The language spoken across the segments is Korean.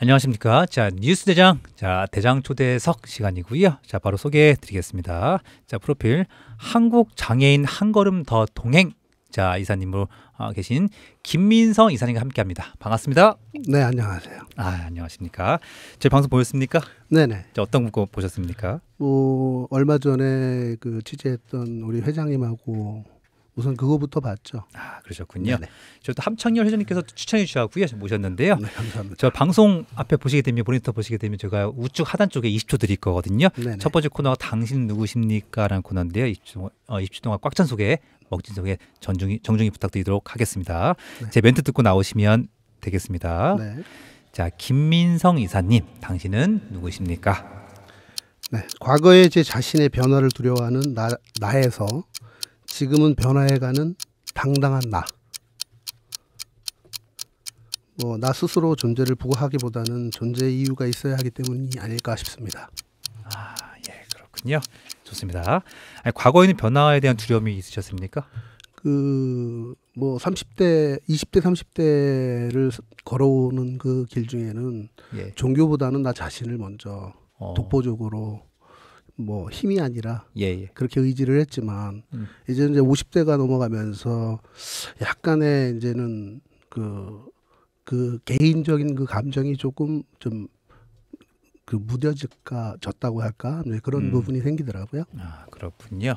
안녕하십니까. 자, 뉴스 대장. 자, 대장 초대석 시간이고요. 자, 바로 소개해 드리겠습니다. 자, 프로필 한국 장애인 한 걸음 더 동행. 자, 이사님으로 어, 계신 김민성 이사님과 함께 합니다. 반갑습니다. 네, 안녕하세요. 아, 안녕하십니까. 저희 방송 보셨습니까? 네네. 자, 어떤 거 보셨습니까? 뭐, 얼마 전에 그 취재했던 우리 회장님하고 우선 그거부터 봤죠. 아 그러셨군요. 네네. 저도 함창열 회장님께서 추천해 주셔고요 모셨는데요. 네, 감사합니다. 저 방송 앞에 보시게 되면 모니터 보시게 되면 제가 우측 하단 쪽에 20초 드릴 거거든요. 네네. 첫 번째 코너가 당신 누구십니까라는 코너인데요. 20초, 어, 20초 동안 꽉찬 소개, 먹진 소개 전중이 정중히 부탁드리도록 하겠습니다. 네. 제 멘트 듣고 나오시면 되겠습니다. 네. 자 김민성 이사님, 당신은 누구십니까? 네, 과거에 제 자신의 변화를 두려워하는 나, 나에서 지금은 변화해가는 당당한 나. 뭐, 나 스스로 존재를 부과하기보다는 존재 이유가 있어야 하기 때문이 아닐까 싶습니다. 아, 예, 그렇군요. 좋습니다. 아니, 과거에는 변화에 대한 두려움이 있으셨습니까? 그, 뭐, 30대, 20대, 30대를 걸어오는 그 길 중에는 예. 종교보다는 나 자신을 먼저 어. 독보적으로 뭐 힘이 아니라 예, 예. 그렇게 의지를 했지만 음. 이제 이제 50대가 넘어가면서 약간의 이제는 그그 그 개인적인 그 감정이 조금 좀 그 무뎌질까 졌다고 할까 네, 그런 음. 부분이 생기더라고요. 아 그렇군요.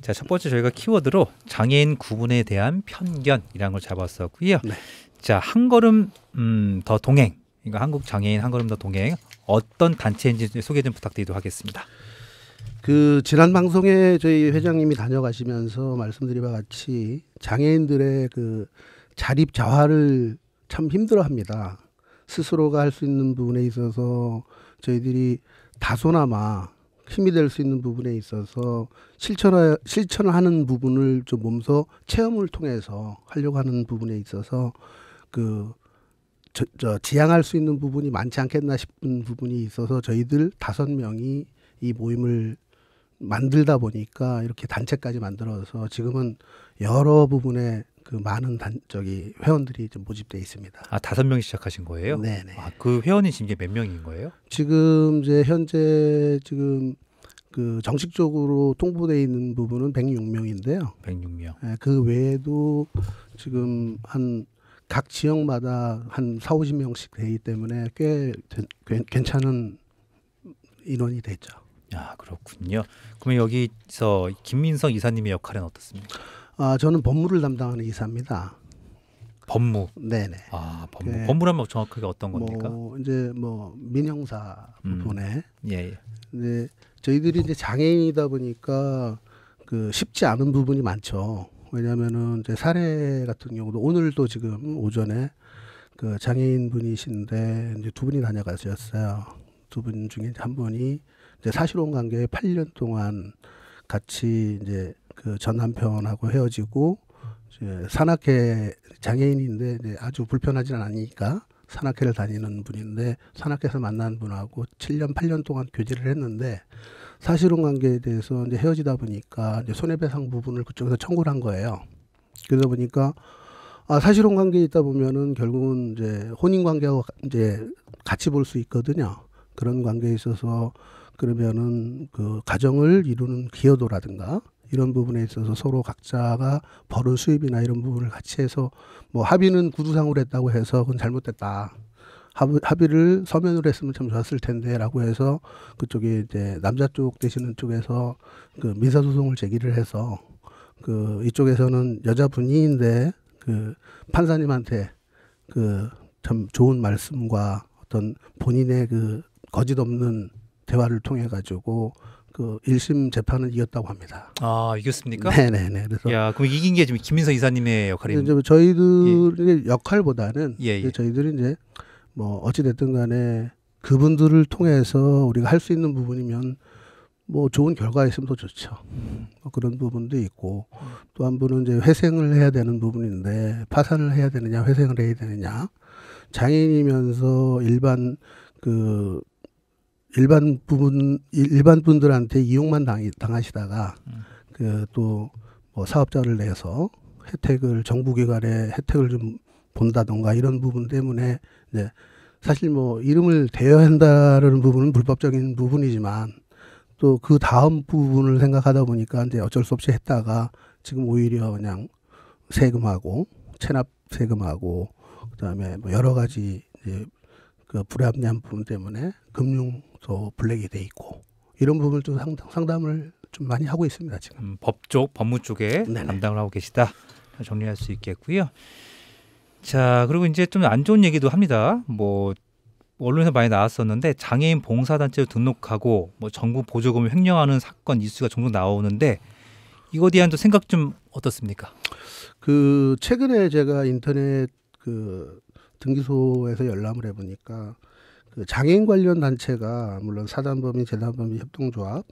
자, 첫 번째 저희가 키워드로 장애인 구분에 대한 편견이라는 걸 잡았었고요. 네. 자, 한 걸음 음, 더 동행. 이거 그러니까 한국 장애인 한 걸음 더 동행 어떤 단체인지 소개 좀 부탁드리도록 하겠습니다. 그 지난 방송에 저희 회장님이 다녀가시면서 말씀드린 바 같이 장애인들의 그 자립 자활을 참 힘들어합니다. 스스로가 할 수 있는 부분에 있어서 저희들이 다소나마 힘이 될 수 있는 부분에 있어서 실천 실천하는 부분을 좀 몸소 체험을 통해서 하려고 하는 부분에 있어서 그 저, 저 지향할 수 있는 부분이 많지 않겠나 싶은 부분이 있어서 저희들 다섯 명이 이 모임을 만들다 보니까 이렇게 단체까지 만들어서 지금은 여러 부분에그 많은 단 저기 회원들이 좀 모집돼 있습니다. 아 다섯 명이 시작하신 거예요? 네네. 아, 그 회원이 지금 몇 명인 거예요? 지금 이제 현재 지금 그 정식적으로 통보돼 있는 부분은 106명인데요. 106명. 네, 그 외에도 지금 한각 지역마다 한 4, 50명씩 되기 때문에 꽤 괜찮은 인원이 됐죠. 아 그렇군요. 그러면 여기서 김민성 이사님의 역할은 어떻습니까? 아 저는 법무를 담당하는 이사입니다. 법무. 네네. 아 법무. 네. 법무라면 정확하게 어떤 뭐 겁니까? 뭐, 이제 뭐 민형사 부분에 음. 예, 예. 이제 저희들이 이제 장애인이다 보니까 그 쉽지 않은 부분이 많죠. 왜냐면은 이제 사례 같은 경우도 오늘도 지금 오전에 그 장애인 분이신데 이제 두 분이 다녀가셨어요. 두 분 중에 한 분이 이제 사실혼 관계에 8년 동안 같이 이제 그전 남편하고 헤어지고 이제 산악회 장애인인데 이제 아주 불편하지는 않으니까 산악회를 다니는 분인데 산악회에서 만난 분하고 7년 8년 동안 교제를 했는데 사실혼 관계에 대해서 이제 헤어지다 보니까 이제 손해배상 부분을 그쪽에서 청구를 한 거예요. 그러다 보니까 아, 사실혼 관계에 있다 보면은 결국은 이제 혼인 관계하고 이제 같이 볼 수 있거든요. 그런 관계에 있어서 그러면은 그 가정을 이루는 기여도라든가 이런 부분에 있어서 서로 각자가 벌은 수입이나 이런 부분을 같이 해서 뭐 합의는 구두상으로 했다고 해서 그건 잘못됐다. 합의를 서면으로 했으면 참 좋았을 텐데라고 해서 그쪽에 이제 남자 쪽 되시는 쪽에서 그 민사 소송을 제기를 해서 그 이쪽에서는 여자분이인데 그 판사님한테 그 참 좋은 말씀과 어떤 본인의 그 거짓 없는 대화를 통해 가지고 그일심 재판은 이겼다고 합니다. 아 이겼습니까? 네네네. 네, 네. 그래서 야 그럼 이긴 게 지금 김민서 이사님의 역할이 이제 뭐 저희들의 예. 역할보다는 예, 예. 저희들이 이제 뭐 어찌됐든 간에 그분들을 통해서 우리가 할 수 있는 부분이면 뭐 좋은 결과 있으면 더 좋죠. 뭐 그런 부분도 있고 또 한 분은 이제 회생을 해야 되는 부분인데 파산을 해야 되느냐 회생을 해야 되느냐 장인이면서 일반 그 일반 부분 일반 분들한테 이용만 당, 당하시다가 그 또 뭐 사업자를 내서 혜택을 정부기관에 혜택을 좀 본다던가 이런 부분 때문에 이제 사실 뭐 이름을 대여한다는 부분은 불법적인 부분이지만 또 그 다음 부분을 생각하다 보니까 이제 어쩔 수 없이 했다가 지금 오히려 그냥 세금하고 체납 세금하고 그다음에 뭐 여러 가지 이제 그 불합리한 부분 때문에 금융도 블랙이 돼 있고 이런 부분을 좀 상담을 좀 많이 하고 있습니다 지금 음, 법 쪽, 법무 쪽에 네네. 담당을 하고 계시다 정리할 수 있겠고요. 자, 그리고 이제 좀 안 좋은 얘기도 합니다. 뭐 언론에서 많이 나왔었는데 장애인 봉사단체로 등록하고 뭐 정부 보조금을 횡령하는 사건 이슈가 종종 나오는데 이거에 대한 또 생각 좀 어떻습니까? 그 최근에 제가 인터넷 그 등기소에서 열람을 해보니까 그 장애인 관련 단체가 물론 사단법인 재단법인 협동조합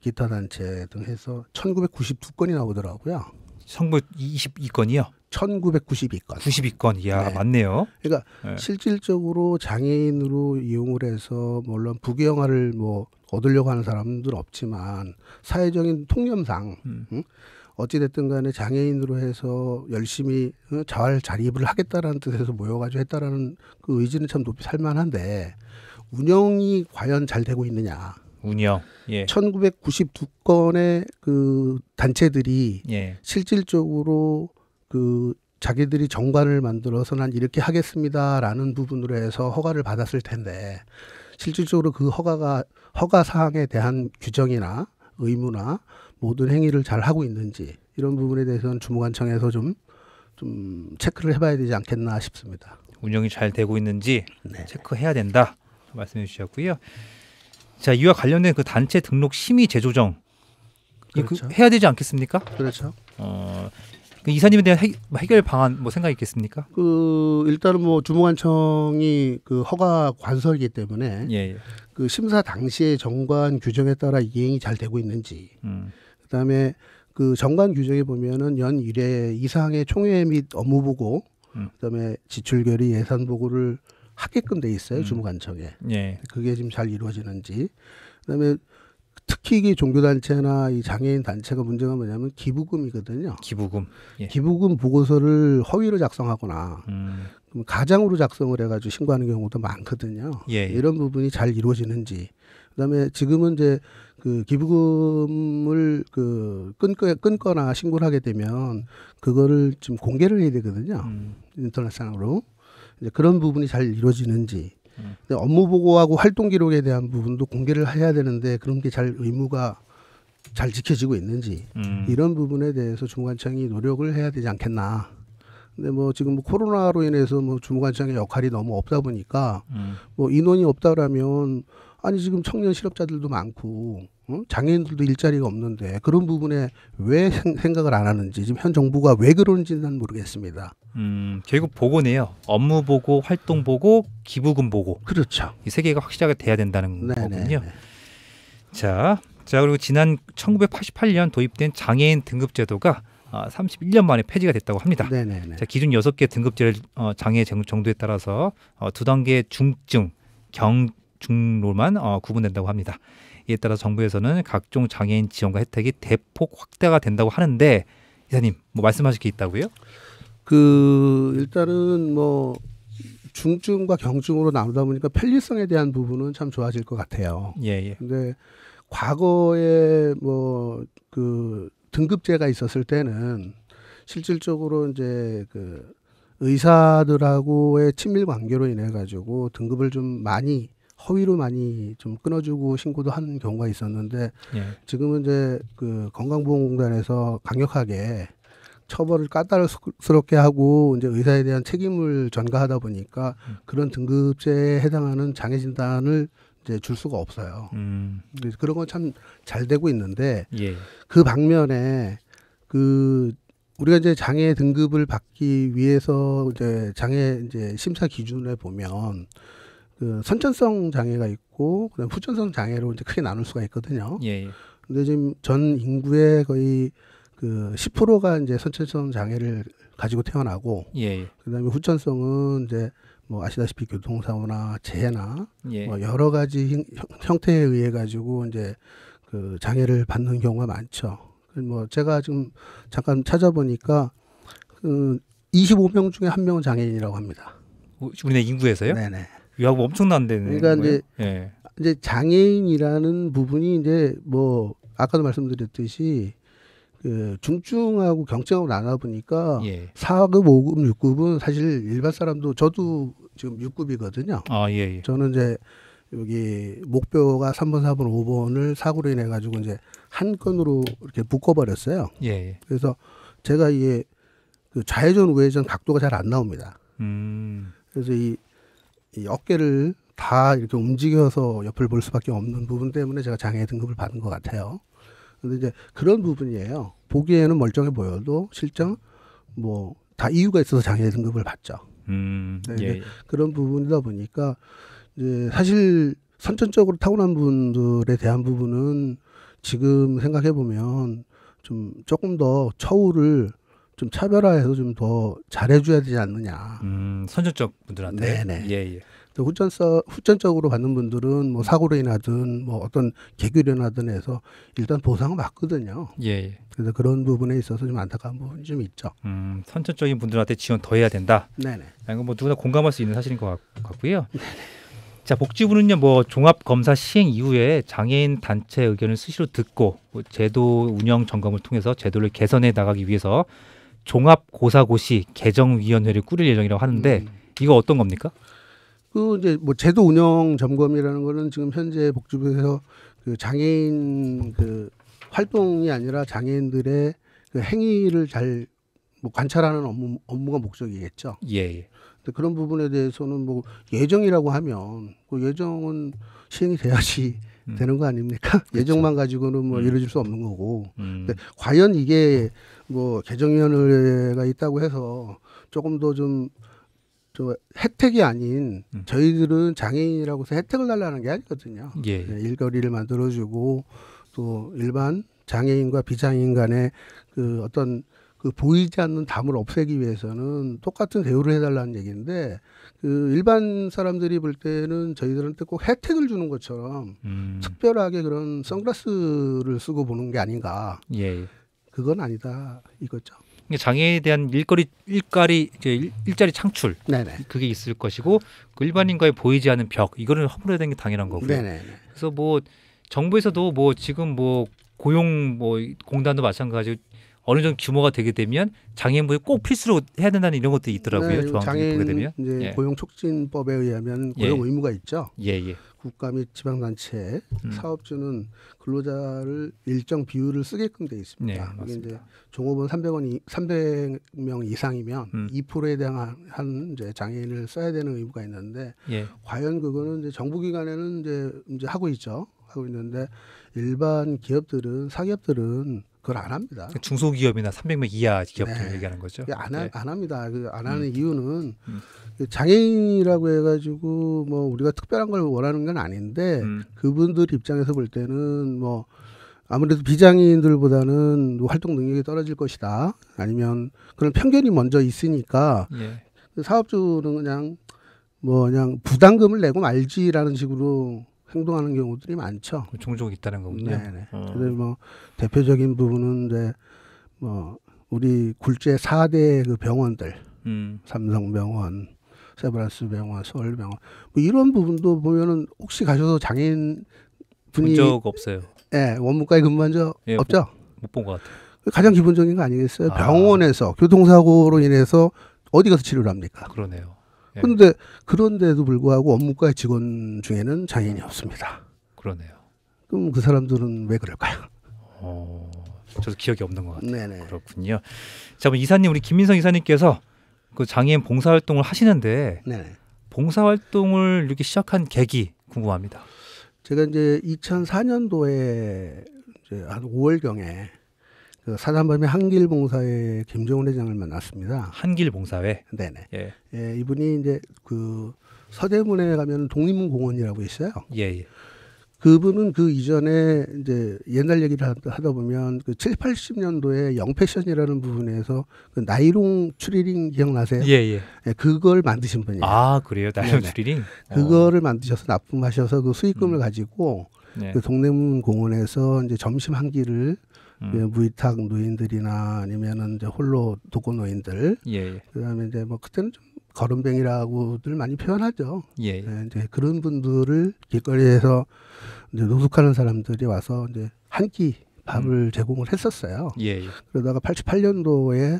기타 단체 등 해서 1992건이 나오더라고요. 성부 22건이요? 1992건. 92건. 이야, 네. 맞네요. 그러니까 네. 실질적으로 장애인으로 이용을 해서 뭐 물론 부귀영화를 뭐 얻으려고 하는 사람들 없지만 사회적인 통념상 음. 응? 어찌됐든 간에 장애인으로 해서 열심히 자활 자립을 하겠다라는 뜻에서 모여가지고 했다라는 그 의지는 참 높이 살만한데 운영이 과연 잘 되고 있느냐. 운영. 예. 1992건의 그 단체들이 예. 실질적으로 그 자기들이 정관을 만들어서 난 이렇게 하겠습니다라는 부분으로 해서 허가를 받았을 텐데 실질적으로 그 허가가 허가 사항에 대한 규정이나 의무나 모든 행위를 잘 하고 있는지 이런 부분에 대해서는 주무관청에서 좀 좀 체크를 해봐야 되지 않겠나 싶습니다. 운영이 잘 되고 있는지 네. 체크해야 된다 말씀해 주셨고요. 자 이와 관련된 그 단체 등록 심의 재조정 그 그렇죠. 해야 되지 않겠습니까? 그렇죠. 어, 그 이사님에 대한 해, 뭐 결 방안 뭐생각 있겠습니까? 그 일단은 뭐 주무관청이 그 허가 관서이기 때문에 예, 예. 그 심사 당시에 정관 규정에 따라 이행이 잘 되고 있는지 음. 그다음에 그 정관 규정에 보면은 연 1회 이상의 총회 및 업무 보고 음. 그다음에 지출 결의 예산 보고를 하게끔 돼 있어요 음. 주무관청에. 예. 그게 지금 잘 이루어지는지 그다음에 특히 이게 종교단체나 이 장애인 단체가 문제가 뭐냐면 기부금이거든요. 기부금. 예. 기부금 보고서를 허위로 작성하거나 음. 가장으로 작성을 해가지고 신고하는 경우도 많거든요. 예, 예. 이런 부분이 잘 이루어지는지. 그다음에 지금은 이제 그 기부금을 그 끊거, 끊거나 신고를 하게 되면 그거를 좀 공개를 해야 되거든요. 음. 인터넷상으로. 이제 그런 부분이 잘 이루어지는지. 업무 보고하고 활동 기록에 대한 부분도 공개를 해야 되는데 그런 게 잘 의무가 잘 지켜지고 있는지 음. 이런 부분에 대해서 주무관청이 노력을 해야 되지 않겠나. 근데 뭐 지금 뭐 코로나로 인해서 뭐 주무관청의 역할이 너무 없다 보니까 음. 뭐 인원이 없다라면 아니 지금 청년 실업자들도 많고 장애인들도 일자리가 없는데 그런 부분에 왜 생각을 안 하는지 지금 현 정부가 왜 그런지는 모르겠습니다. 음, 결국 보고네요. 업무 보고, 활동 보고, 기부금 보고. 그렇죠. 이 세 개가 확실하게 돼야 된다는 네네. 네, 거군요. 네. 자, 자 그리고 지난 1988년 도입된 장애인 등급 제도가 31년 아, 만에 폐지가 됐다고 합니다. 네네네. 네, 자, 기준 6개 등급제를 어, 장애 정도에 따라서 어, 두 단계 중증, 경중로만 어, 구분된다고 합니다. 이에 따라 정부에서는 각종 장애인 지원과 혜택이 대폭 확대가 된다고 하는데 이사님 뭐 말씀하실 게 있다고요? 그 일단은 뭐 중증과 경증으로 나누다 보니까 편리성에 대한 부분은 참 좋아질 것 같아요. 예, 예. 근데 과거에 뭐 그 등급제가 있었을 때는 실질적으로 이제 그 의사들하고의 친밀 관계로 인해 가지고 등급을 좀 많이 허위로 많이 좀 끊어주고 신고도 하는 경우가 있었는데 예. 지금은 이제 그 건강보험공단에서 강력하게 처벌을 까다롭게 하고 이제 의사에 대한 책임을 전가하다 보니까 음. 그런 등급제에 해당하는 장애 진단을 이제 줄 수가 없어요. 음. 그래서 그런 건 참 잘 되고 있는데 예. 그 방면에 그 우리가 이제 장애 등급을 받기 위해서 이제 장애 이제 심사 기준에 보면 그 선천성 장애가 있고 그다음 후천성 장애로 이제 크게 나눌 수가 있거든요. 예. 예. 근데 지금 전 인구의 거의 그 10%가 이제 선천성 장애를 가지고 태어나고 예, 예. 그다음에 후천성은 이제 뭐 아시다시피 교통사고나 재해나 예. 뭐 여러 가지 형, 태에 의해 가지고 이제 그 장애를 받는 경우가 많죠. 그 뭐 제가 지금 잠깐 찾아보니까 그 25명 중에 한 명은 장애인이라고 합니다. 우리네 인구에서요? 네네. 위하고 엄청난 데는 그러니까 요 이제 예. 이제 장애인이라는 부분이 이제 뭐 아까도 말씀드렸듯이 그 중증하고 경증하고 나눠 보니까 예. 사급오급육급은 사실 일반 사람도 저도 지금 육급이거든요 아, 예, 예. 저는 이제 여기 목뼈가 삼번사번오번을 사고로 인해 가지고 이제 한 건으로 이렇게 묶어 버렸어요. 예, 예, 그래서 제가 이게 그 좌회전 우회전 각도가 잘 안 나옵니다. 음. 그래서 이이 어깨를 다 이렇게 움직여서 옆을 볼 수밖에 없는 부분 때문에 제가 장애 등급을 받은 것 같아요. 근데 이제 그런 부분이에요. 보기에는 멀쩡해 보여도 실정 뭐 다 이유가 있어서 장애 등급을 받죠. 음, 네, 예. 그런 부분이다 보니까 이제 사실 선천적으로 타고난 분들에 대한 부분은 지금 생각해 보면 좀 조금 더 처우를 좀 차별화해서 좀 더 잘해줘야 되지 않느냐. 음, 선전적 분들한테. 네네. 네. 예, 예. 후천 후천적으로 받는 분들은 뭐 사고로 인하든 뭐 어떤 개교로 인하든 해서 일단 보상을 받거든요. 예, 예. 그래서 그런 부분에 있어서 좀 안타까운 부분이 좀 있죠. 음, 선천적인 분들한테 지원 더 해야 된다. 네네. 이건 네. 뭐 누구나 공감할 수 있는 사실인 것 같, 고요 네, 자, 복지부는요, 뭐 종합 검사 시행 이후에 장애인 단체 의견을 수시로 듣고 제도 운영 점검을 통해서 제도를 개선해 나가기 위해서 종합고사고시 개정위원회를 꾸릴 예정이라고 하는데 음. 이거 어떤 겁니까? 그 이제 뭐 제도 운영 점검이라는 거는 지금 현재 복지부에서 그 장애인 그 활동이 아니라 장애인들의 그 행위를 잘뭐 관찰하는 업무 업무가 목적이겠죠. 예, 예. 근데 그런 부분에 대해서는 뭐 예정이라고 하면 그 예정은 시행이 돼야지 음. 되는 거 아닙니까? 그렇죠. 예정만 가지고는 뭐 음. 이루어질 수 없는 거고. 음. 근데 과연 이게 뭐 개정위원회가 있다고 해서 조금 더 좀 저 혜택이 아닌 음. 저희들은 장애인이라고 해서 혜택을 달라는 게 아니거든요. 예. 예. 일거리를 만들어주고 또 일반 장애인과 비장애인 간의 그 어떤 그 보이지 않는 담을 없애기 위해서는 똑같은 대우를 해달라는 얘기인데 그 일반 사람들이 볼 때는 저희들한테 꼭 혜택을 주는 것처럼 음. 특별하게 그런 선글라스를 쓰고 보는 게 아닌가. 예. 그건 아니다 이거죠. 장애에 대한 일거리 일거리 일, 일자리 창출 네네. 그게 있을 것이고 그 일반인과의 보이지 않는 벽 이거를 허물어야 되는 게 당연한 거고요. 네네. 그래서 뭐 정부에서도 뭐 지금 뭐 고용 뭐 공단도 마찬가지고 어느 정도 규모가 되게 되면 장애인부에 꼭 필수로 해야 된다는 이런 것도 있더라고요. 네, 장애인 보게 되면. 이제 예. 고용 촉진법에 의하면 고용 예. 의무가 있죠. 예, 예. 국가 및 지방단체 음. 사업주는 근로자를 일정 비율을 쓰게끔 돼 있습니다. 네, 맞습니다. 이게 이제 종업원 300원 300명 이상이면 음. 2%에 대한 한 이제 장애인을 써야 되는 의무가 있는데 예. 과연 그거는 이제 정부기관에는 이제 이제 하고 있죠. 하고 있는데 일반 기업들은 사기업들은 그걸 안 합니다. 중소기업이나 300명 이하 기업들 네. 얘기하는 거죠. 예, 안, 하, 네. 안 합니다. 그 안 하는 음. 이유는 음. 그 장애인이라고 해가지고 뭐 우리가 특별한 걸 원하는 건 아닌데 음. 그분들 입장에서 볼 때는 뭐 아무래도 비장애인들보다는 활동 능력이 떨어질 것이다. 아니면 그런 편견이 먼저 있으니까 예. 사업주는 그냥 뭐 그냥 부담금을 내고 말지라는 식으로 행동하는 경우들이 많죠. 그 종종 있다는 거군요. 네. 네. 음. 뭐 대표적인 부분은 이제 뭐 우리 굴제 4대 그 병원들, 음. 삼성병원, 세브란스 병원, 서울병원 뭐 이런 부분도 보면은 혹시 가셔서 장인 분이 적 없어요. 예, 네, 원무과에 근무한 적 예, 없죠? 못 본 것 같아요. 가장 기본적인 거 아니겠어요? 아. 병원에서 교통사고로 인해서 어디 가서 치료를 합니까? 그러네요. 예. 그런데 그런데도 불구하고 업무과 직원 중에는 장애인이 없습니다. 그러네요. 그럼 그 사람들은 왜 그럴까요? 어, 저도 기억이 없는 것 같아요. 네네. 그렇군요. 자, 이사님 우리 김민성 이사님께서 그 장애인 봉사활동을 하시는데 네네. 봉사활동을 이렇게 시작한 계기 궁금합니다. 제가 이제 2004년도에 이제 한 5월 경에 그 사단법인 한길봉사회 김정훈 회장을 만났습니다. 한길봉사회. 네네. 예. 예. 이분이 이제 그 서대문에 가면 독립문공원이라고 있어요. 예. 예. 그분은 그 이전에 이제 옛날 얘기를 하다 보면 그 7, 80년도에 영패션이라는 부분에서 그 나이롱 추리링 기억나세요? 예, 예. 예 그걸 만드신 분이에요. 아, 그래요? 나이롱 추리링? 그거를 어. 만드셔서 납품하셔서 그 수익금을 음. 가지고 네. 그동네문 공원에서 이제 점심 한 끼를 음. 예, 무위탁 노인들이나 아니면은 이제 홀로 독거 노인들 예, 예. 그다음에 이제 뭐 그때는 좀걸음뱅이라고들 많이 표현하죠. 예. 네, 이제 그런 분들을 길거리에서 이제 노숙하는 사람들이 와서 이제 한 끼 밥을 음. 제공을 했었어요. 예. 그러다가 88년도에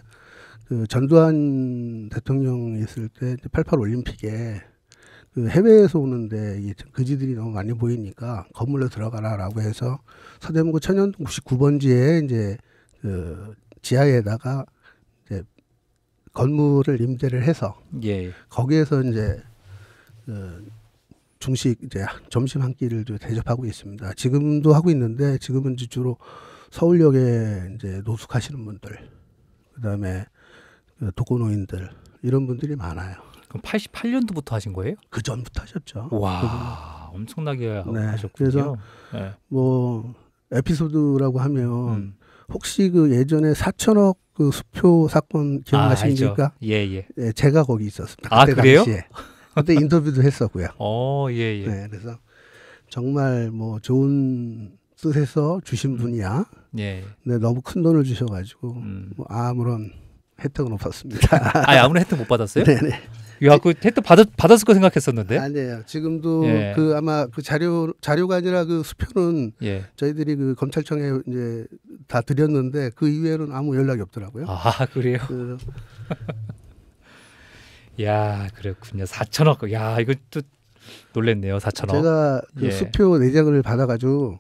그 전두환 대통령이 있을 때 88 올림픽에 그 해외에서 오는데 이 거지들이 너무 많이 보이니까 건물로 들어가라라고 해서 서대문구 천연 99번지에 이제 그 지하에다가 이제 건물을 임대를 해서 예. 거기에서 이제 그 중식 이제 점심 한 끼를 대접하고 있습니다. 지금도 하고 있는데 지금은 주로 서울역에 이제 노숙하시는 분들 그다음에 그 독거노인들 이런 분들이 많아요. 그럼 88년도부터 하신 거예요? 그 전부터 하셨죠. 와 그분. 엄청나게 네, 하셨군요. 그래서 네. 뭐 에피소드라고 하면 음. 혹시 그 예전에 4천억 그 수표 사건 기억나십니까? 아, 예예. 예. 예. 제가 거기 있었습니다. 아, 그때 아 그래요? 당시에. 그때 인터뷰도 했었고요. 어 예예. 예. 네, 그래서 정말 뭐 좋은 뜻에서 주신 음. 분이야. 예. 근데 너무 큰 돈을 주셔가지고 음. 뭐 아무런 혜택은 없었습니다. 아 아무런 혜택 못 받았어요? 네네. 네. 야, 그 혜택 받았 받았을 거 생각했었는데. 아니에요. 네. 지금도 예. 그 아마 그 자료 자료가 아니라 그 수표는 예. 저희들이 그 검찰청에 이제 다 드렸는데 그 이외로는 아무 연락이 없더라고요. 아 그래요. 그, 야, 그렇군요. 4천억. 야, 이거 또 놀랬네요. 4천억. 제가 그 예. 수표 내장을 받아가지고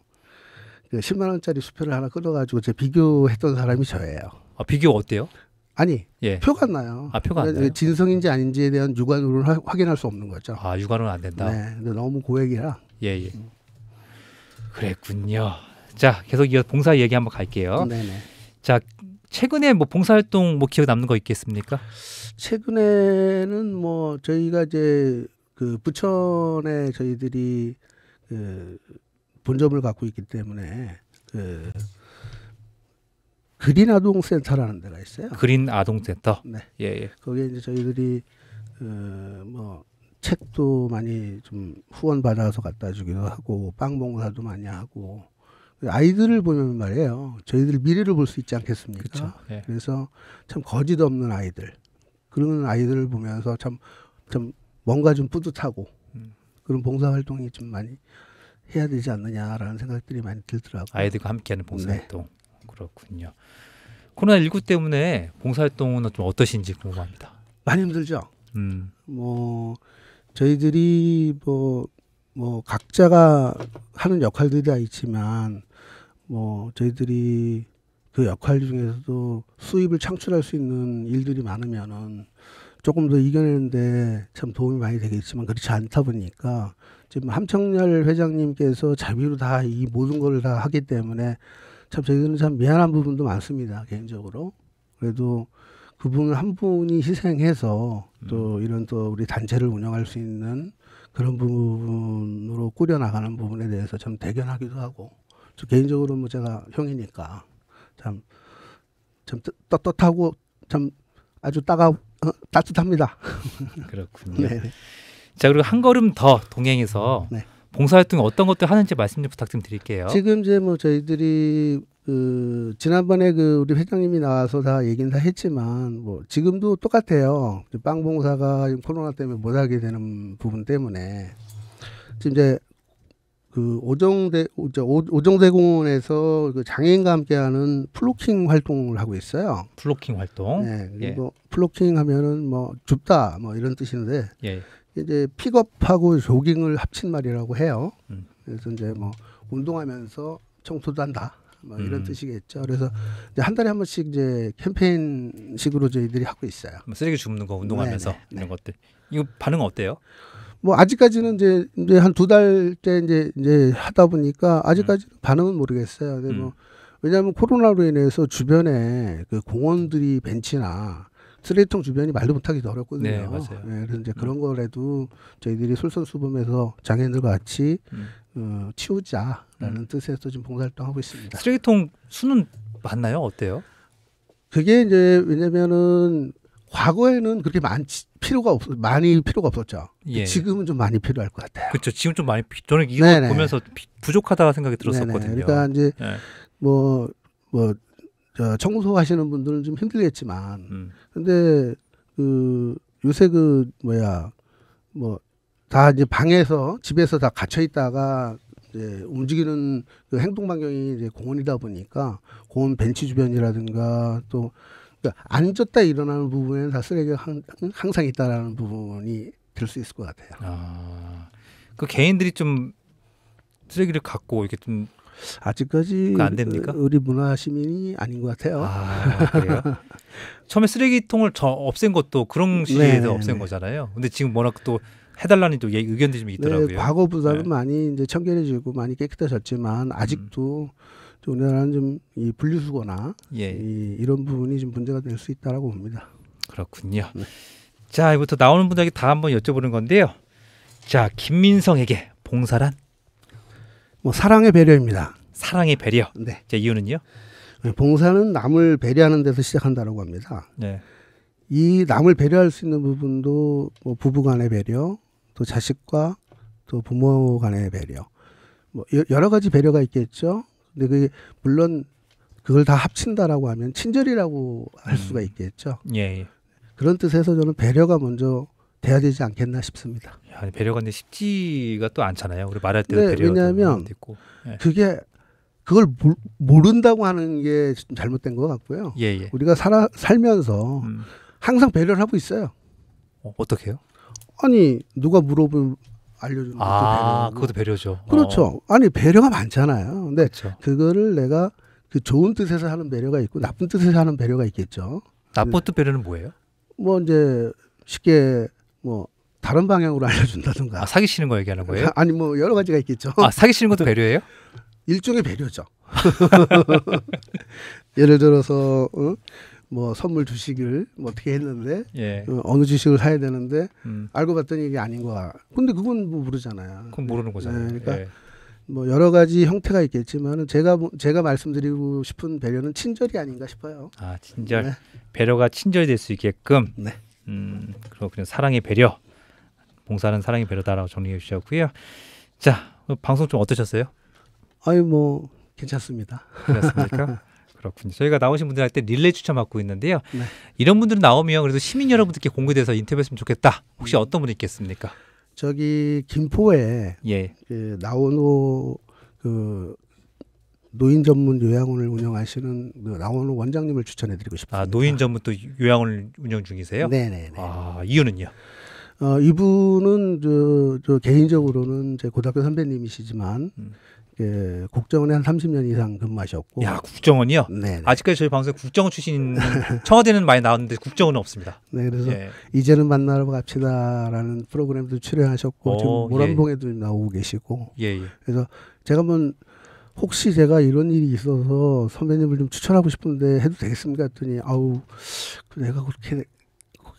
그 10만 원짜리 수표를 하나 끊어가지고 제 비교했던 사람이 저예요. 아, 비교 어때요? 아니 예. 표가 나요. 아 표가 그러니까 나요. 진성인지 아닌지에 대한 육안으로 확인할 수 없는 거죠. 아육안으안 된다. 네, 근데 너무 고액이라. 예예. 예. 그랬군요. 자 계속 이어 봉사 얘기 한번 갈게요. 네네. 네. 자 최근에 뭐 봉사활동 뭐 기억 남는 거 있겠습니까? 최근에는 뭐 저희가 이제 그 부천에 저희들이 그 본점을 갖고 있기 때문에 그 그린 아동 센터라는 데가 있어요. 그린 아동 센터. 네. 예, 예. 거기에 이제 저희들이 어, 뭐 책도 많이 좀 후원 받아서 갖다 주기도 하고 빵 봉사도 많이 하고 아이들을 보면 말이에요. 저희들 미래를 볼 수 있지 않겠습니까? 그쵸, 예. 그래서 참 거짓 없는 아이들 그런 아이들을 보면서 참참 뭔가 좀 뿌듯하고 음. 그런 봉사 활동이 좀 많이 해야 되지 않느냐라는 생각들이 많이 들더라고요. 아이들과 함께하는 봉사활동. 네. 그렇군요. 코로나19 때문에 봉사활동은 좀 어떠신지 궁금합니다. 많이 힘들죠. 음. 뭐 저희들이 뭐뭐 뭐 각자가 하는 역할들이 다 있지만 뭐 저희들이 그 역할 중에서도 수입을 창출할 수 있는 일들이 많으면은 조금 더 이겨내는데 참 도움이 많이 되겠지만 그렇지 않다 보니까 지금 함청열 회장님께서 자비로 다 이 모든 걸다 하기 때문에 참 저희들은 참 미안한 부분도 많습니다 개인적으로 그래도 그분 한 분이 희생해서 또 음. 이런 또 우리 단체를 운영할 수 있는 그런 부분으로 꾸려나가는 부분에 대해서 참 대견하기도 하고 저 개인적으로 뭐 제가 형이니까 참 참 떳떳하고 참 아주 따가 어, 따뜻합니다. 그렇군요. 네, 네. 자 그리고 한 걸음 더 동행해서 네. 봉사활동 어떤 것들 하는지 말씀 좀 부탁 좀 드릴게요. 지금 이제 뭐 저희들이 그 지난번에 그 우리 회장님이 나와서 다 얘기는 다 했지만 뭐 지금도 똑같아요. 빵 봉사가 코로나 때문에 못 하게 되는 부분 때문에 지금 이제 그 오정대 오정대 공원에서 그 장애인과 함께하는 플로킹 활동을 하고 있어요. 플로킹 활동. 네. 그리고 예. 플로킹 하면은 뭐 줍다 뭐 이런 뜻인데 예. 이제 픽업하고 조깅을 합친 말이라고 해요. 음. 그래서 이제 뭐 운동하면서 청소도 한다. 뭐 이런 음. 뜻이겠죠. 그래서 이제 한 달에 한 번씩 이제 캠페인식으로 저희들이 하고 있어요. 뭐 쓰레기 줍는 거 운동하면서 네네. 네, 이런 네. 것들. 이거 반응 어때요? 뭐 아직까지는 이제 이제 한두 달째 이제 이제 하다 보니까 아직까지 음. 반응은 모르겠어요. 근데 뭐 음. 왜냐하면 코로나로 인해서 주변에 그 공원들이 벤치나 쓰레기통 주변이 말도 못하기도 어렵거든요. 네, 맞아요. 네, 그래서 이제 음. 그런 거라도 저희들이 솔선수범해서 장애인들과 같이 음. 어, 치우자라는 음. 뜻에서 지금 봉사활동하고 있습니다. 쓰레기통 수는 맞나요? 어때요? 그게 이제 왜냐면은 과거에는 그렇게 많지 필요가 없 많이 필요가 없었죠. 예. 지금은 좀 많이 필요할 것 같아요. 그렇죠. 지금 좀 많이 저는 이거 보면서 부족하다 생각이 들었었거든요. 네네. 그러니까 이제 네. 예. 뭐뭐 저 청소하시는 분들은 좀 힘들겠지만 음. 근데 그 요새 그 뭐야 뭐 다 이제 방에서 집에서 다 갇혀 있다가 이제 움직이는 그 행동 반경이 이제 공원이다 보니까 공원 벤치 주변이라든가 또 그러니까 앉았다 일어나는 부분에는 다 쓰레기가 항, 항상 있다라는 부분이 될 수 있을 것 같아요. 아, 그 개인들이 좀 쓰레기를 갖고 이렇게 좀 아직까지 안 됩니까? 우리 문화 시민이 아닌 것 같아요. 아, 그래요? 처음에 쓰레기통을 저 없앤 것도 그런 네, 시에서 없앤 네. 거잖아요. 근데 지금 워낙 또 해달라는 또 예, 의견들이 좀 있더라고요. 네, 과거보다는 네. 많이 이제 청결해지고 많이 깨끗해졌지만 아직도 음. 우리나라는 좀이 분리수거나 예. 이 이런 부분이 좀 문제가 될 수 있다라고 봅니다. 그렇군요. 네. 자, 이부터 나오는 분들에게 다 한번 여쭤보는 건데요. 자, 김민성에게 봉사란 뭐 사랑의 배려입니다. 사랑의 배려. 네. 제 이유는요? 네, 봉사는 남을 배려하는 데서 시작한다라고 합니다. 네. 이 남을 배려할 수 있는 부분도 뭐 부부간의 배려, 또 자식과 또 부모간의 배려, 뭐 여러 가지 배려가 있겠죠. 근데 그게 물론 그걸 다 합친다라고 하면 친절이라고 할 음. 수가 있겠죠. 음. 예, 예. 그런 뜻에서 저는 배려가 먼저 돼야 되지 않겠나 싶습니다. 야, 배려가 근데 쉽지가 또 않잖아요. 우리 말할 때도 네, 배려 왜냐하면 있고. 네. 그게 그걸 모른다고 하는 게 잘못된 것 같고요. 예, 예. 우리가 살아 살면서 음. 항상 배려를 하고 있어요. 어, 떻게요 아니 누가 물어보면 알려주는 것도 아, 그것도 배려죠. 그렇죠. 어. 아니 배려가 많잖아요. 근데 그렇죠. 그거를 내가 그 좋은 뜻에서 하는 배려가 있고 나쁜 뜻에서 하는 배려가 있겠죠. 나쁜 뜻 배려는 뭐예요? 뭐 이제 쉽게 뭐 다른 방향으로 알려준다든가. 아, 사귀시는 거 얘기하는 거예요? 아니 뭐 여러 가지가 있겠죠. 아 사귀시는 것도 배려예요? 일종의 배려죠. 예를 들어서 어? 뭐 선물 주식을 뭐 어떻게 했는데 예. 어, 느 주식을 사야 되는데 음. 알고 봤더니 이게 아닌 거야. 근데 그건 뭐 모르잖아요. 그건 모르는 네. 거잖아요. 네, 그러니까 예. 뭐 여러 가지 형태가 있겠지만 제가 제가 말씀드리고 싶은 배려는 친절이 아닌가 싶어요. 아 친절 네. 배려가 친절이 될 수 있게끔. 네. 음, 그고 그냥 사랑의 배려. 봉사는 사랑의 배려다라고 정리해 주셨고요. 자, 방송 좀 어떠셨어요? 아유, 뭐 괜찮습니다. 그렇습니까? 그렇군요. 저희가 나오신 분들한테 릴레이 추천 받고 있는데요. 네. 이런 분들 나오면 그래도 시민 여러분들께 공개돼서 인터뷰했으면 좋겠다. 혹시 음. 어떤 분이 있겠습니까? 저기 김포에 예. 그나온그 노인 전문 요양원을 운영하시는 그 나원호 원장님을 추천해드리고 아, 싶습니다. 아 노인 전문 또 요양원 운영 중이세요? 네네네. 아 이유는요? 어, 이분은 저, 저 개인적으로는 제 고등학교 선배님이시지만 음. 예, 국정원에 한 30년 이상 근무하셨고. 야, 국정원이요? 네. 아직까지 저희 방송에 국정원 출신 청와대는 많이 나왔는데 국정원은 없습니다. 네, 그래서 예. 이제는 만나러 갑시다라는 프로그램도 출연하셨고 오, 지금 예, 예. 모란봉에도 예. 나오고 계시고. 예, 예. 그래서 제가 한번 혹시 제가 이런 일이 있어서 선배님을 좀 추천하고 싶은데 해도 되겠습니까? 했더니 아우 그 내가 그렇게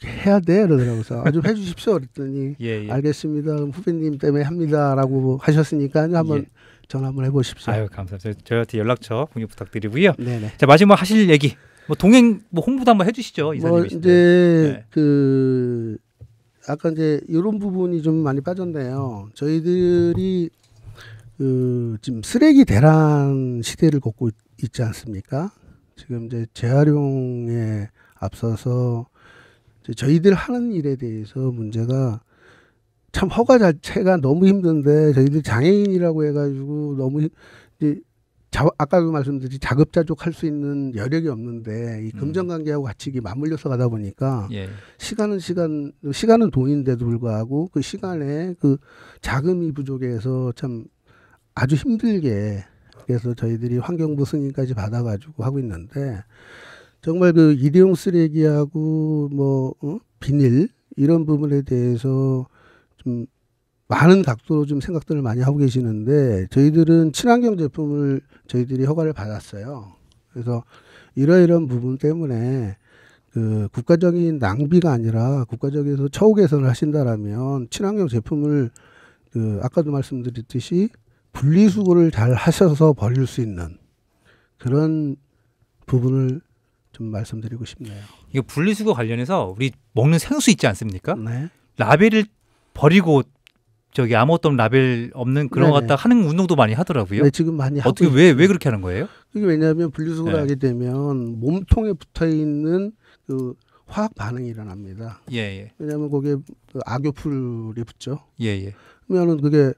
해야 돼 그러더라고요. 아좀 해주십시오 그랬더니 예, 예. 알겠습니다. 후배님 때문에 합니다라고 하셨으니까 한번 예. 전화 한번 해보십시오. 아유 감사합니다. 저희한테 연락처 공유 부탁드리고요. 네네. 자 마지막 뭐 하실 얘기 뭐 동행 뭐 홍보도 한번 해주시죠 이사님이신데. 뭐 이제 네. 그 아까 이제 이런 부분이 좀 많이 빠졌네요. 저희들이 그 지금 쓰레기 대란 시대를 걷고 있지 않습니까? 지금 이제 재활용에 앞서서 저희들 하는 일에 대해서 문제가 참 허가 자체가 너무 힘든데 저희들 장애인이라고 해가지고 너무 이제 자, 아까도 그 말씀드린 자급자족할 수 있는 여력이 없는데 이 음. 금전관계하고 같이 이게 맞물려서 가다 보니까 예. 시간은 시간 시간은 돈인데도 불구하고 그 시간에 그 자금이 부족해서 참 아주 힘들게 그래서 저희들이 환경부 승인까지 받아가지고 하고 있는데 정말 그 일회용 쓰레기하고 뭐 어? 비닐 이런 부분에 대해서 좀 많은 각도로 좀 생각들을 많이 하고 계시는데 저희들은 친환경 제품을 저희들이 허가를 받았어요. 그래서 이러이러한 부분 때문에 그 국가적인 낭비가 아니라 국가적에서 처우 개선을 하신다라면 친환경 제품을 그 아까도 말씀드렸듯이 분리수거를 잘 하셔서 버릴 수 있는 그런 부분을 좀 말씀드리고 싶네요. 이게 분리수거 관련해서 우리 먹는 생수 있지 않습니까? 네. 라벨을 버리고 저기 아무것도 라벨 없는 그런 것 같다 하는 운동도 많이 하더라고요. 네, 지금 많이 어떻게 왜 왜 그렇게 하는 거예요? 그게 왜냐하면 분리수거를 네. 하게 되면 몸통에 붙어 있는 그 화학 반응이 일어납니다. 예, 예. 왜냐하면 거기에 그 악요풀이 붙죠. 예, 예. 그러면은 그게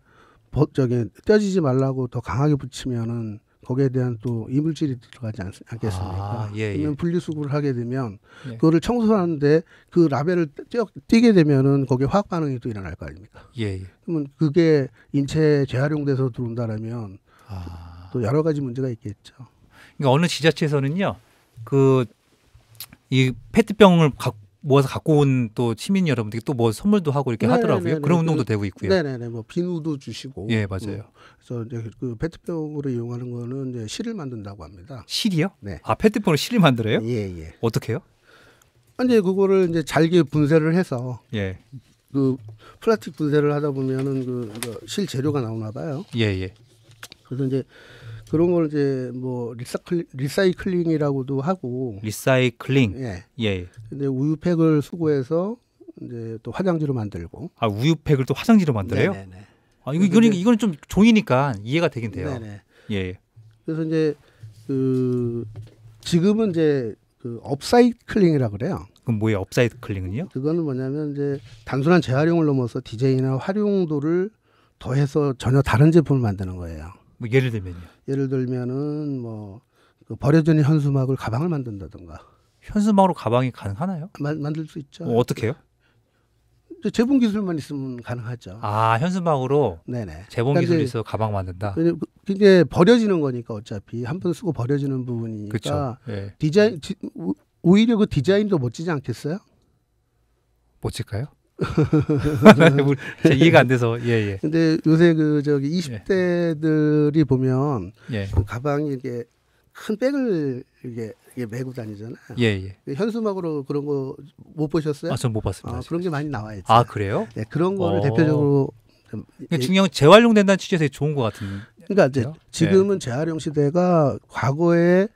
법적기떼지지 말라고 더 강하게 붙이면은 거기에 대한 또 이물질이 들어가지 않, 겠습니까 아, 예, 예. 그러면 분리수거를 하게 되면 예. 그거를 청소하는데 그 라벨을 떼 띄게 되면은 거기에 화학 반응이 또 일어날 거 아닙니까? 예, 예. 그러면 그게 인체에 재활용돼서 들어온다라면 아. 또 여러 가지 문제가 있겠죠. 그러니까 어느 지자체에서는요. 그 이 페트병을 갖고 모아서 갖고 온 또 시민 여러분들이또 뭐 선물도 하고 이렇게 네네네네. 하더라고요. 네, 네, 네. 그런 운동도 되고 있고요. 네네네. 뭐 비누도 주시고. 예, 맞아요. 음. 그래서 이제 그페트병으 이용하는 거는 이제 실을 만든다고 합니다. 실이요? 네. 아, 페트병으로 실을 만들어요? 예, 예. 어떻게요? 아, 이제 그거를 이제 잘게 분쇄를 해서 예. 그 플라스틱 분쇄를 하다 보면은 그실 그 재료가 나오나 봐요. 예, 예. 그래서 이제 그런 걸 이제 뭐 리사클, 리사이클링이라고도 하고 리사이클링 예. 예. 근데 우유팩을 수거해서 이제 또 화장지로 만들고 아 우유팩을 또 화장지로 만들어요? 네네네. 네, 네. 아 이거 이거는 이거는 좀 종이니까 이해가 되긴 돼요. 네네. 네. 예. 그래서 이제 그 지금은 이제 그 업사이클링이라 그래요. 그럼 뭐예요? 업사이클링은요? 그거는 뭐냐면 이제 단순한 재활용을 넘어서 디자인이나 활용도를 더해서 전혀 다른 제품을 만드는 거예요. 뭐 예를 들면요. 예를 들면은 뭐그 버려진 현수막을 가방을 만든다든가. 현수막으로 가방이 가능하나요? 마, 만들 수 있죠. 어, 어떻게 요 재봉 기술만 있으면 가능하죠. 아 현수막으로 네네 재봉 그러니까 기술 있어 가방 만든다. 이게 그, 버려지는 거니까 어차피 한 번 쓰고 버려지는 부분이니까 네. 디자인 오히려 그 디자인도 멋지지 않겠어요? 멋질까요? 뭐, 이해가 안 돼서 예예. 예. 근데 요새 그 저기 20대들이 예. 보면 예. 그 가방이 이게 큰 백을 이게, 이게 메고 다니잖아요. 예예. 그 현수막으로 그런 거 못 보셨어요? 아전 못 봤습니다. 아, 그런 게 많이 나와 있죠. 아 그래요? 네 그런 거를 오. 어. 대표적으로 그 그러니까 예. 중요한 재활용된다는 취지에서 좋은 것 같은. 데 그러니까 이제 지금은 예. 재활용 시대가 과거에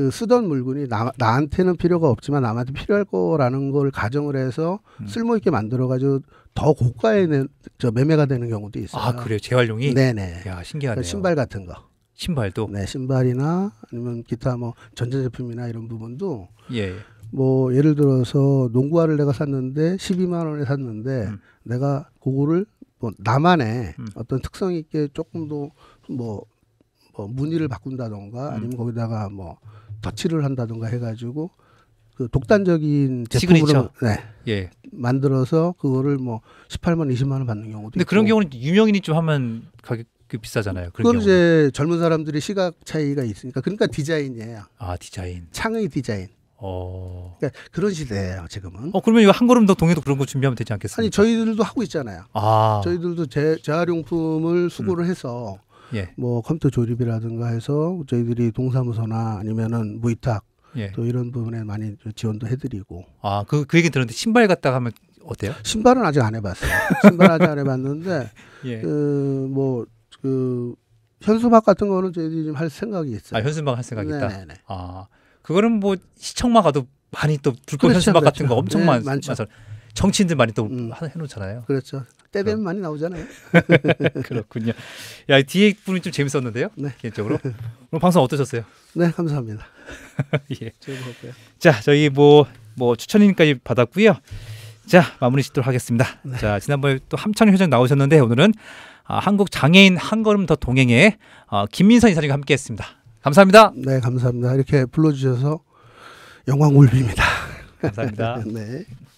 그 쓰던 물건이 나, 나한테는 필요가 없지만 남한테 필요할 거라는 걸 가정을 해서 음. 쓸모 있게 만들어 가지고 더 고가에 내, 저 매매가 되는 경우도 있어요. 아 그래요 재활용이? 네네. 야 신기하네요. 그 신발 같은 거. 신발도? 네 신발이나 아니면 기타 뭐 전자제품이나 이런 부분도 예. 뭐 예를 들어서 농구화를 내가 샀는데 12만 원에 샀는데 음. 내가 그거를 뭐 나만의 음. 어떤 특성 있게 조금 더뭐 뭐 무늬를 바꾼다던가 아니면 음. 거기다가 뭐 터치를 한다든가 해가지고 그 독단적인 제품으로 네. 예. 만들어서 그거를 뭐 18만 20만 원 받는 경우도 근데 있고. 그런 경우는 유명인이 좀 하면 가격 이 그 비싸잖아요. 그건 경우는. 이제 젊은 사람들이 시각 차이가 있으니까 그러니까 디자인이에요. 아 디자인. 창의 디자인. 어. 그러니까 그런 시대예요 지금은. 어 그러면 이거 한 걸음 더 동해도 그런 거 준비하면 되지 않겠습니까? 아니 저희들도 하고 있잖아요. 아. 저희들도 재, 재활용품을 수거를 음. 해서 예. 뭐 컴퓨터 조립이라든가 해서 저희들이 동사무소나 아니면은 무이탁 예. 또 이런 부분에 많이 지원도 해드리고. 아, 그, 그 얘기 들었는데 신발 갖다 가면 하 어때요? 신발은 아직 안 해봤어요. 신발 아직 안 해봤는데, 예. 그, 뭐, 그, 현수막 같은 거는 저희들이 좀 할 생각이 있어요. 아, 현수막 할 생각이 네네네. 네, 네. 아, 그거는 뭐 시청만 가도 많이 또 불법 그렇죠, 현수막 그렇죠. 같은 거 그렇죠. 엄청 네, 많, 많죠. 많아서 정치인들 많이 또 음. 해놓잖아요. 그렇죠. 때되 많이 나오잖아요. 그렇군요. 야 뒤에 분이 좀 재밌었는데요. 네. 개인적으로 오늘 방송 어떠셨어요? 네, 감사합니다. 예. 즐거웠고요. 자, 저희 뭐뭐 뭐 추천인까지 받았고요. 자, 마무리 짓도록 하겠습니다. 네. 자, 지난번에 또 함찬 회장 나오셨는데 오늘은 아, 한국 장애인 한 걸음 더 동행회 아, 김민선 이사님과 함께했습니다. 감사합니다. 네, 감사합니다. 이렇게 불러주셔서 영광 울립니다. 감사합니다. 네.